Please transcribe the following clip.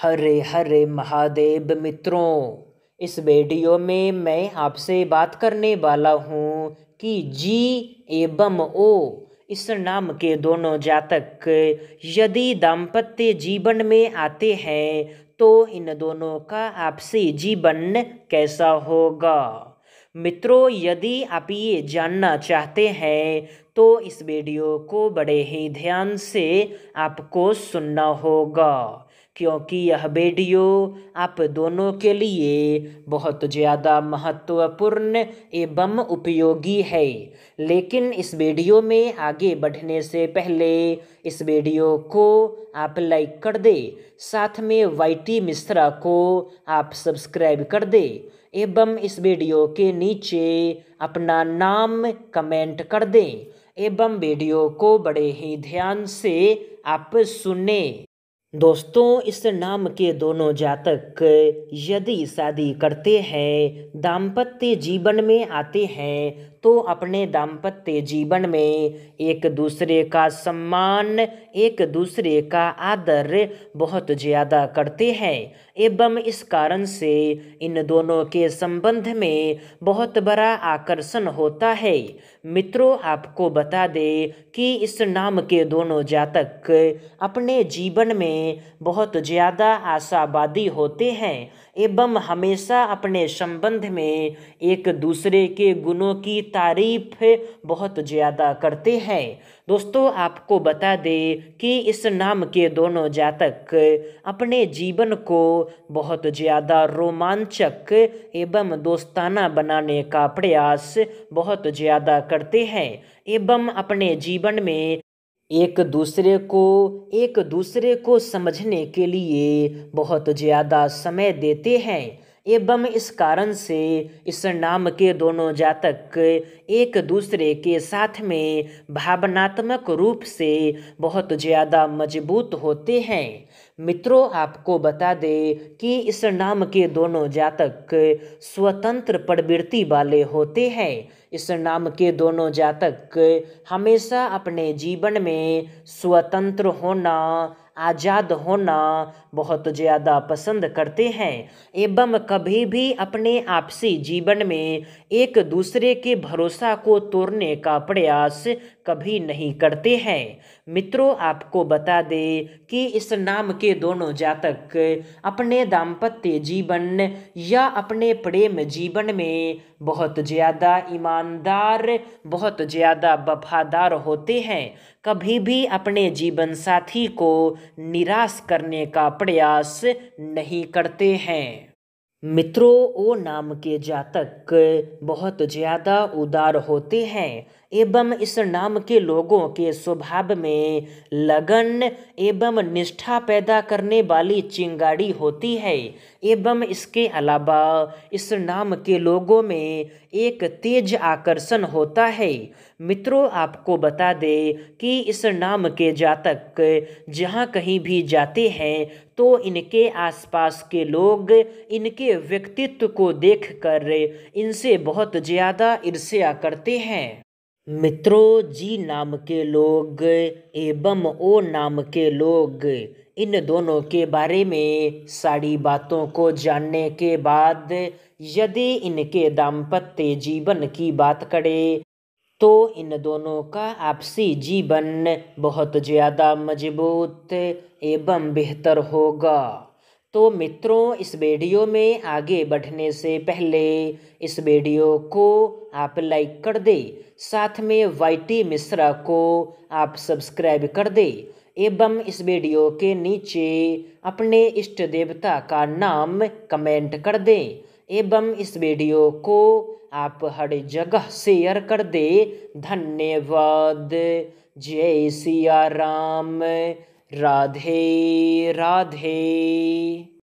हरे हरे महादेव मित्रों इस वीडियो में मैं आपसे बात करने वाला हूँ कि जी एवं ओ इस नाम के दोनों जातक यदि दाम्पत्य जीवन में आते हैं तो इन दोनों का आपसी जीवन कैसा होगा मित्रों यदि आप ये जानना चाहते हैं तो इस वीडियो को बड़े ही ध्यान से आपको सुनना होगा क्योंकि यह वीडियो आप दोनों के लिए बहुत ज़्यादा महत्वपूर्ण एवं उपयोगी है लेकिन इस वीडियो में आगे बढ़ने से पहले इस वीडियो को आप लाइक कर दे साथ में वाईटी मिश्रा को आप सब्सक्राइब कर दे एवं इस वीडियो के नीचे अपना नाम कमेंट कर दें एवं वीडियो को बड़े ही ध्यान से आप सुने दोस्तों इस नाम के दोनों जातक यदि शादी करते हैं दाम्पत्य जीवन में आते हैं तो अपने दाम्पत्य जीवन में एक दूसरे का सम्मान एक दूसरे का आदर बहुत ज़्यादा करते हैं एवं इस कारण से इन दोनों के संबंध में बहुत बड़ा आकर्षण होता है मित्रों आपको बता दें कि इस नाम के दोनों जातक अपने जीवन में बहुत ज़्यादा आशावादी होते हैं एवं हमेशा अपने संबंध में एक दूसरे के गुणों की तारीफ बहुत ज़्यादा करते हैं दोस्तों आपको बता दें कि इस नाम के दोनों जातक अपने जीवन को बहुत ज़्यादा रोमांचक एवं दोस्ताना बनाने का प्रयास बहुत ज़्यादा करते हैं एवं अपने जीवन में एक दूसरे को एक दूसरे को समझने के लिए बहुत ज़्यादा समय देते हैं एवं इस कारण से इस नाम के दोनों जातक एक दूसरे के साथ में भावनात्मक रूप से बहुत ज़्यादा मजबूत होते हैं मित्रों आपको बता दें कि इस नाम के दोनों जातक स्वतंत्र प्रवृत्ति वाले होते हैं इस नाम के दोनों जातक हमेशा अपने जीवन में स्वतंत्र होना आज़ाद होना बहुत ज़्यादा पसंद करते हैं एवं कभी भी अपने आपसी जीवन में एक दूसरे के भरोसा को तोड़ने का प्रयास कभी नहीं करते हैं मित्रों आपको बता दे कि इस नाम के दोनों जातक अपने दाम्पत्य जीवन या अपने प्रेम जीवन में बहुत ज़्यादा ईमानदार बहुत ज़्यादा वफादार होते हैं कभी भी अपने जीवन साथी को निराश करने का प्रयास नहीं करते हैं मित्रों ओ नाम के जातक बहुत ज़्यादा उदार होते हैं एवं इस नाम के लोगों के स्वभाव में लगन एवं निष्ठा पैदा करने वाली चिंगाड़ी होती है एवं इसके अलावा इस नाम के लोगों में एक तेज आकर्षण होता है मित्रों आपको बता दे कि इस नाम के जातक जहाँ कहीं भी जाते हैं तो इनके आसपास के लोग इनके व्यक्तित्व को देखकर इनसे बहुत ज़्यादा ईर्ष्या करते हैं मित्रों जी नाम के लोग एवं ओ नाम के लोग इन दोनों के बारे में सारी बातों को जानने के बाद यदि इनके दाम्पत्य जीवन की बात करें तो इन दोनों का आपसी जीवन बहुत ज़्यादा मजबूत एवं बेहतर होगा तो मित्रों इस वीडियो में आगे बढ़ने से पहले इस वीडियो को आप लाइक कर दे साथ में वाईटी मिश्रा को आप सब्सक्राइब कर दे एवं इस वीडियो के नीचे अपने इष्ट देवता का नाम कमेंट कर दें एवं इस वीडियो को आप हर जगह शेयर कर दे धन्यवाद जय सिया राम राधे राधे